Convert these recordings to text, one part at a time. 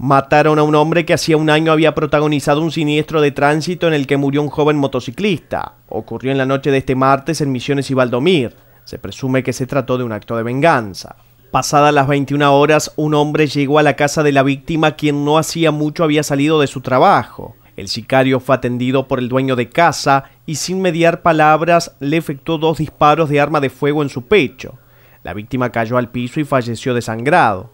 Mataron a un hombre que hacía un año había protagonizado un siniestro de tránsito en el que murió un joven motociclista. Ocurrió en la noche de este martes en Misiones y Valdomir. Se presume que se trató de un acto de venganza. Pasadas las 21 horas, un hombre llegó a la casa de la víctima quien no hacía mucho había salido de su trabajo. El sicario fue atendido por el dueño de casa y sin mediar palabras le efectuó dos disparos de arma de fuego en su pecho. La víctima cayó al piso y falleció desangrado.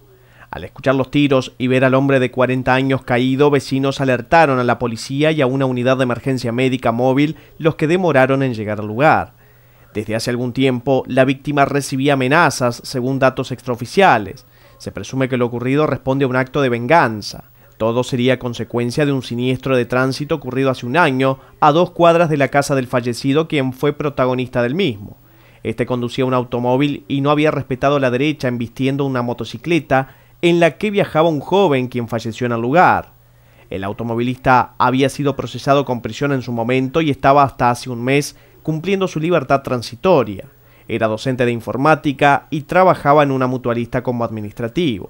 Al escuchar los tiros y ver al hombre de 40 años caído, vecinos alertaron a la policía y a una unidad de emergencia médica móvil, los que demoraron en llegar al lugar. Desde hace algún tiempo, la víctima recibía amenazas, según datos extraoficiales. Se presume que lo ocurrido responde a un acto de venganza. Todo sería consecuencia de un siniestro de tránsito ocurrido hace un año a dos cuadras de la casa del fallecido quien fue protagonista del mismo. Este conducía un automóvil y no había respetado la derecha embistiendo una motocicleta en la que viajaba un joven quien falleció en el lugar. El automovilista había sido procesado con prisión en su momento y estaba hasta hace un mes cumpliendo su libertad transitoria. Era docente de informática y trabajaba en una mutualista como administrativo.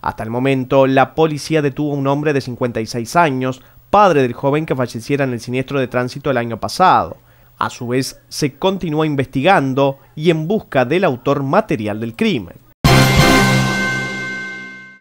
Hasta el momento, la policía detuvo a un hombre de 56 años, padre del joven que falleciera en el siniestro de tránsito el año pasado. A su vez, se continúa investigando y en busca del autor material del crimen.